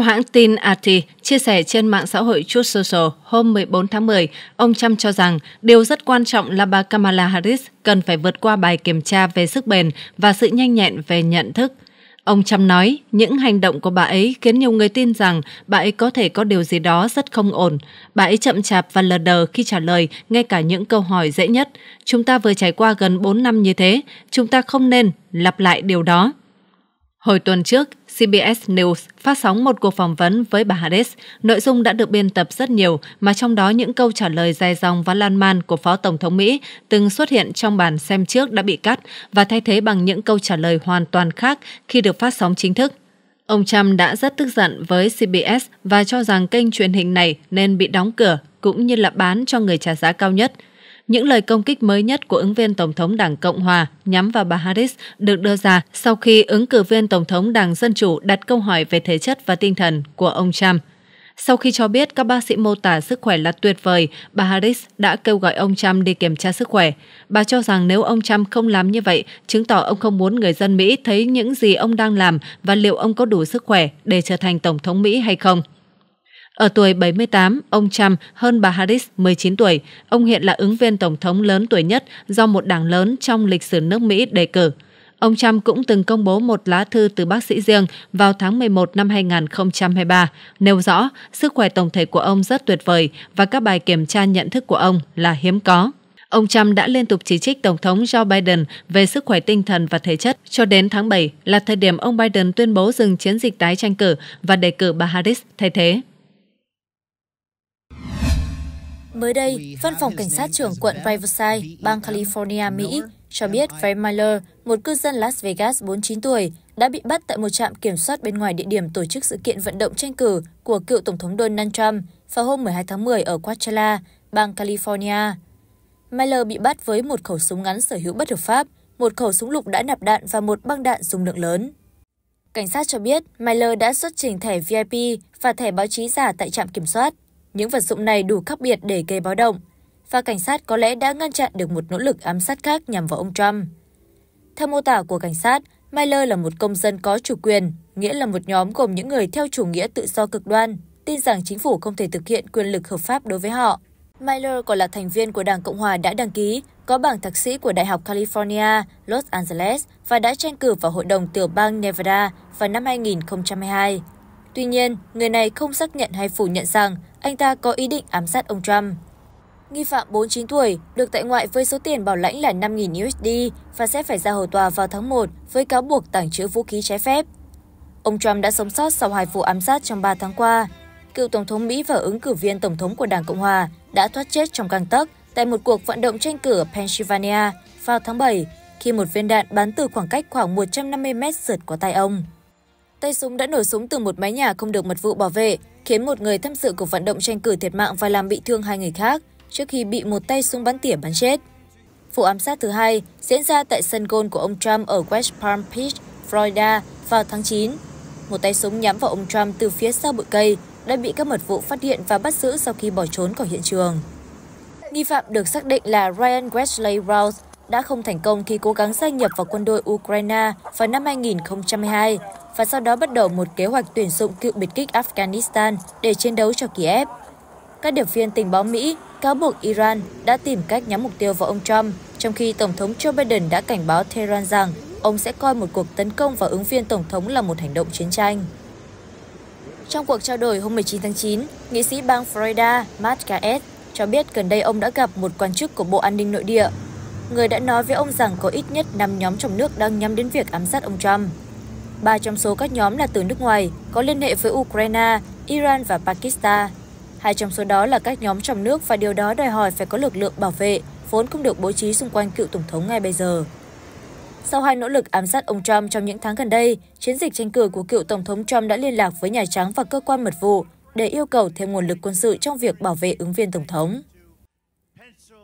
Theo hãng tin AT chia sẻ trên mạng xã hội Truth Social hôm 14 tháng 10, ông Trump cho rằng điều rất quan trọng là bà Kamala Harris cần phải vượt qua bài kiểm tra về sức bền và sự nhanh nhẹn về nhận thức. Ông Trump nói, những hành động của bà ấy khiến nhiều người tin rằng bà ấy có thể có điều gì đó rất không ổn. Bà ấy chậm chạp và lờ đờ khi trả lời ngay cả những câu hỏi dễ nhất. Chúng ta vừa trải qua gần 4 năm như thế, chúng ta không nên lặp lại điều đó. Hồi tuần trước, CBS News phát sóng một cuộc phỏng vấn với bà Harris. Nội dung đã được biên tập rất nhiều, mà trong đó những câu trả lời dài dòng và lan man của Phó Tổng thống Mỹ từng xuất hiện trong bản xem trước đã bị cắt và thay thế bằng những câu trả lời hoàn toàn khác khi được phát sóng chính thức. Ông Trump đã rất tức giận với CBS và cho rằng kênh truyền hình này nên bị đóng cửa cũng như là bán cho người trả giá cao nhất – những lời công kích mới nhất của ứng viên Tổng thống Đảng Cộng Hòa nhắm vào bà Harris được đưa ra sau khi ứng cử viên Tổng thống Đảng Dân Chủ đặt câu hỏi về thể chất và tinh thần của ông Trump. Sau khi cho biết các bác sĩ mô tả sức khỏe là tuyệt vời, bà Harris đã kêu gọi ông Trump đi kiểm tra sức khỏe. Bà cho rằng nếu ông Trump không làm như vậy, chứng tỏ ông không muốn người dân Mỹ thấy những gì ông đang làm và liệu ông có đủ sức khỏe để trở thành Tổng thống Mỹ hay không. Ở tuổi 78, ông Trump hơn bà Harris 19 tuổi. Ông hiện là ứng viên tổng thống lớn tuổi nhất do một đảng lớn trong lịch sử nước Mỹ đề cử. Ông Trump cũng từng công bố một lá thư từ bác sĩ riêng vào tháng 11 năm 2023, nêu rõ sức khỏe tổng thể của ông rất tuyệt vời và các bài kiểm tra nhận thức của ông là hiếm có. Ông Trump đã liên tục chỉ trích Tổng thống Joe Biden về sức khỏe tinh thần và thể chất cho đến tháng 7 là thời điểm ông Biden tuyên bố dừng chiến dịch tái tranh cử và đề cử bà Harris thay thế. Mới đây, Văn phòng Cảnh sát trưởng quận Riverside, bang California, Mỹ, cho biết Ray Miller, một cư dân Las Vegas 49 tuổi, đã bị bắt tại một trạm kiểm soát bên ngoài địa điểm tổ chức sự kiện vận động tranh cử của cựu Tổng thống Donald Trump vào hôm 12 tháng 10 ở Coachella, bang California. Miller bị bắt với một khẩu súng ngắn sở hữu bất hợp pháp, một khẩu súng lục đã nạp đạn và một băng đạn dùng lượng lớn. Cảnh sát cho biết Miller đã xuất trình thẻ VIP và thẻ báo chí giả tại trạm kiểm soát những vật dụng này đủ khác biệt để gây báo động và cảnh sát có lẽ đã ngăn chặn được một nỗ lực ám sát khác nhằm vào ông Trump. Theo mô tả của cảnh sát, Miller là một công dân có chủ quyền, nghĩa là một nhóm gồm những người theo chủ nghĩa tự do cực đoan, tin rằng chính phủ không thể thực hiện quyền lực hợp pháp đối với họ. Miller còn là thành viên của Đảng Cộng hòa đã đăng ký, có bảng thạc sĩ của Đại học California, Los Angeles và đã tranh cử vào Hội đồng tiểu bang Nevada vào năm 2022. Tuy nhiên, người này không xác nhận hay phủ nhận rằng anh ta có ý định ám sát ông Trump. Nghi phạm 49 tuổi được tại ngoại với số tiền bảo lãnh là 5.000 USD và sẽ phải ra hầu tòa vào tháng 1 với cáo buộc tàng trữ vũ khí trái phép. Ông Trump đã sống sót sau hai vụ ám sát trong 3 tháng qua. Cựu Tổng thống Mỹ và ứng cử viên Tổng thống của Đảng Cộng Hòa đã thoát chết trong căng tấc tại một cuộc vận động tranh cử ở Pennsylvania vào tháng 7 khi một viên đạn bắn từ khoảng cách khoảng 150 mét sượt qua tay ông. Tay súng đã nổ súng từ một mái nhà không được mật vụ bảo vệ, khiến một người tham dự cuộc vận động tranh cử thiệt mạng và làm bị thương hai người khác trước khi bị một tay súng bắn tỉa bắn chết. Vụ ám sát thứ hai diễn ra tại sân golf của ông Trump ở West Palm Beach, Florida vào tháng 9. Một tay súng nhắm vào ông Trump từ phía sau bụi cây đã bị các mật vụ phát hiện và bắt giữ sau khi bỏ trốn khỏi hiện trường. Nghi phạm được xác định là Ryan Wesley Rouse, đã không thành công khi cố gắng gia nhập vào quân đội Ukraine vào năm 2022 và sau đó bắt đầu một kế hoạch tuyển dụng cựu biệt kích Afghanistan để chiến đấu cho Kiev. Các điệp viên tình báo Mỹ cáo buộc Iran đã tìm cách nhắm mục tiêu vào ông Trump, trong khi Tổng thống Joe Biden đã cảnh báo Tehran rằng ông sẽ coi một cuộc tấn công vào ứng viên Tổng thống là một hành động chiến tranh. Trong cuộc trao đổi hôm 19 tháng 9, nghị sĩ bang Florida Matt Gaetz cho biết gần đây ông đã gặp một quan chức của Bộ An ninh Nội địa người đã nói với ông rằng có ít nhất 5 nhóm trong nước đang nhắm đến việc ám sát ông Trump. Ba trong số các nhóm là từ nước ngoài, có liên hệ với Ukraine, Iran và Pakistan. Hai trong số đó là các nhóm trong nước và điều đó đòi hỏi phải có lực lượng bảo vệ, vốn không được bố trí xung quanh cựu tổng thống ngay bây giờ. Sau hai nỗ lực ám sát ông Trump trong những tháng gần đây, chiến dịch tranh cử của cựu tổng thống Trump đã liên lạc với Nhà Trắng và cơ quan mật vụ để yêu cầu thêm nguồn lực quân sự trong việc bảo vệ ứng viên tổng thống.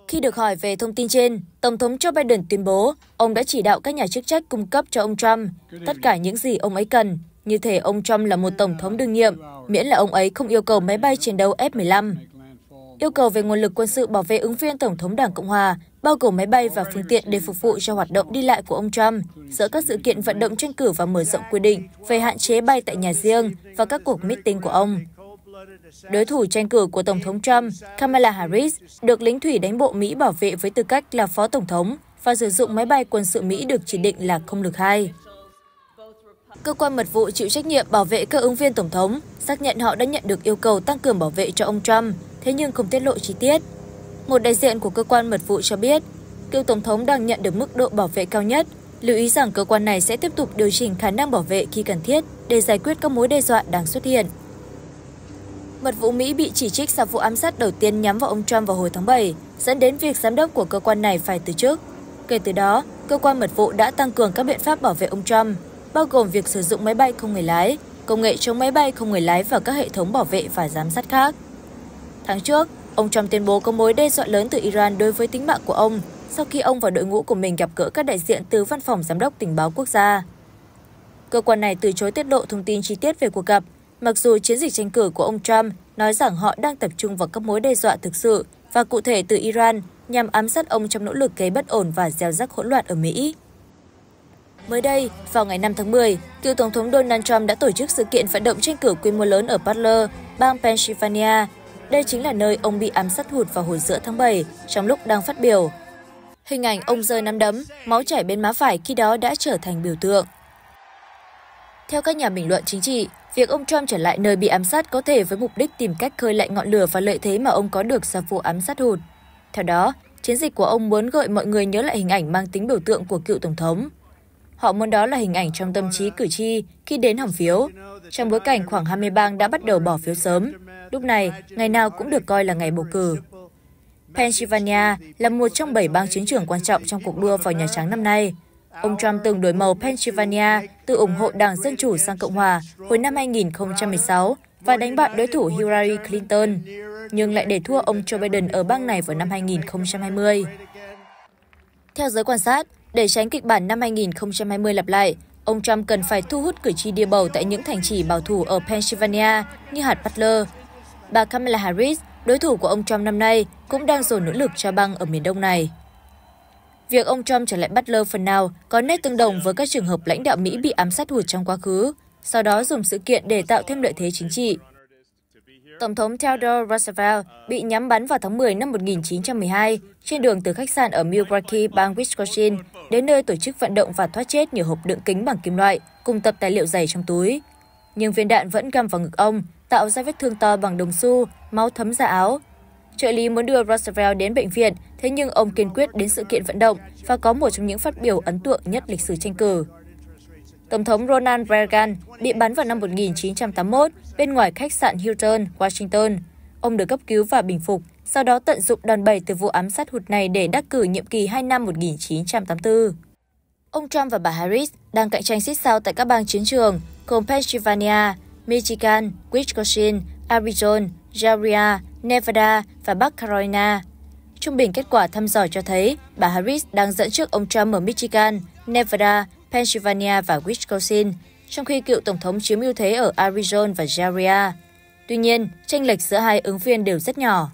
Khi được hỏi về thông tin trên, Tổng thống Joe Biden tuyên bố ông đã chỉ đạo các nhà chức trách cung cấp cho ông Trump tất cả những gì ông ấy cần, như thể ông Trump là một tổng thống đương nhiệm, miễn là ông ấy không yêu cầu máy bay chiến đấu F-15. Yêu cầu về nguồn lực quân sự bảo vệ ứng viên Tổng thống Đảng Cộng Hòa, bao gồm máy bay và phương tiện để phục vụ cho hoạt động đi lại của ông Trump, giữa các sự kiện vận động tranh cử và mở rộng quy định về hạn chế bay tại nhà riêng và các cuộc meeting của ông. Đối thủ tranh cử của Tổng thống Trump, Kamala Harris, được lính thủy đánh bộ Mỹ bảo vệ với tư cách là phó tổng thống và sử dụng máy bay quân sự Mỹ được chỉ định là không lực 2. Cơ quan mật vụ chịu trách nhiệm bảo vệ các ứng viên tổng thống xác nhận họ đã nhận được yêu cầu tăng cường bảo vệ cho ông Trump, thế nhưng không tiết lộ chi tiết. Một đại diện của cơ quan mật vụ cho biết, cựu tổng thống đang nhận được mức độ bảo vệ cao nhất, lưu ý rằng cơ quan này sẽ tiếp tục điều chỉnh khả năng bảo vệ khi cần thiết để giải quyết các mối đe dọa đang xuất hiện. Mật vụ Mỹ bị chỉ trích sau vụ ám sát đầu tiên nhắm vào ông Trump vào hồi tháng 7, dẫn đến việc giám đốc của cơ quan này phải từ chức. Kể từ đó, cơ quan mật vụ đã tăng cường các biện pháp bảo vệ ông Trump, bao gồm việc sử dụng máy bay không người lái, công nghệ chống máy bay không người lái và các hệ thống bảo vệ và giám sát khác. Tháng trước, ông Trump tuyên bố có mối đe dọa lớn từ Iran đối với tính mạng của ông sau khi ông và đội ngũ của mình gặp gỡ các đại diện từ Văn phòng Giám đốc Tình báo Quốc gia. Cơ quan này từ chối tiết lộ thông tin chi tiết về cuộc gặp mặc dù chiến dịch tranh cử của ông Trump nói rằng họ đang tập trung vào các mối đe dọa thực sự và cụ thể từ Iran nhằm ám sát ông trong nỗ lực gây bất ổn và gieo rắc hỗn loạn ở Mỹ. Mới đây, vào ngày 5 tháng 10, cựu Tổng thống Donald Trump đã tổ chức sự kiện vận động tranh cử quy mô lớn ở Butler, bang Pennsylvania. Đây chính là nơi ông bị ám sát hụt vào hồi giữa tháng 7, trong lúc đang phát biểu. Hình ảnh ông rơi nắm đấm, máu chảy bên má phải khi đó đã trở thành biểu tượng. Theo các nhà bình luận chính trị, Việc ông Trump trở lại nơi bị ám sát có thể với mục đích tìm cách khơi lại ngọn lửa và lợi thế mà ông có được sau vụ ám sát hụt. Theo đó, chiến dịch của ông muốn gợi mọi người nhớ lại hình ảnh mang tính biểu tượng của cựu tổng thống. Họ muốn đó là hình ảnh trong tâm trí cử tri khi đến hòm phiếu, trong bối cảnh khoảng 20 bang đã bắt đầu bỏ phiếu sớm. Lúc này, ngày nào cũng được coi là ngày bầu cử. Pennsylvania là một trong bảy bang chiến trường quan trọng trong cuộc đua vào Nhà Trắng năm nay. Ông Trump từng đổi màu Pennsylvania từ ủng hộ Đảng Dân Chủ sang Cộng Hòa hồi năm 2016 và đánh bại đối thủ Hillary Clinton, nhưng lại để thua ông Joe Biden ở bang này vào năm 2020. Theo giới quan sát, để tránh kịch bản năm 2020 lặp lại, ông Trump cần phải thu hút cử tri đi bầu tại những thành trì bảo thủ ở Pennsylvania như hạt Butler. Bà Kamala Harris, đối thủ của ông Trump năm nay, cũng đang dồn nỗ lực cho bang ở miền đông này. Việc ông Trump trở lại Butler phần nào có nét tương đồng với các trường hợp lãnh đạo Mỹ bị ám sát hụt trong quá khứ, sau đó dùng sự kiện để tạo thêm lợi thế chính trị. Tổng thống Theodore Roosevelt bị nhắm bắn vào tháng 10 năm 1912 trên đường từ khách sạn ở Milwaukee, bang Wisconsin, đến nơi tổ chức vận động và thoát chết nhiều hộp đựng kính bằng kim loại cùng tập tài liệu dày trong túi. Nhưng viên đạn vẫn găm vào ngực ông, tạo ra vết thương to bằng đồng xu, máu thấm ra áo Trợ lý muốn đưa Roosevelt đến bệnh viện, thế nhưng ông kiên quyết đến sự kiện vận động và có một trong những phát biểu ấn tượng nhất lịch sử tranh cử. Tổng thống Ronald Reagan bị bắn vào năm 1981 bên ngoài khách sạn Hilton, Washington. Ông được cấp cứu và bình phục, sau đó tận dụng đòn bẩy từ vụ ám sát hụt này để đắc cử nhiệm kỳ 2 năm 1984. Ông Trump và bà Harris đang cạnh tranh xích sao tại các bang chiến trường gồm Pennsylvania, Michigan, Wisconsin, Arizona, Georgia, Nevada và Bắc Carolina. Trung bình kết quả thăm dò cho thấy bà Harris đang dẫn trước ông Trump ở Michigan, Nevada, Pennsylvania và Wisconsin, trong khi cựu tổng thống chiếm ưu thế ở Arizona và Georgia. Tuy nhiên, tranh lệch giữa hai ứng viên đều rất nhỏ.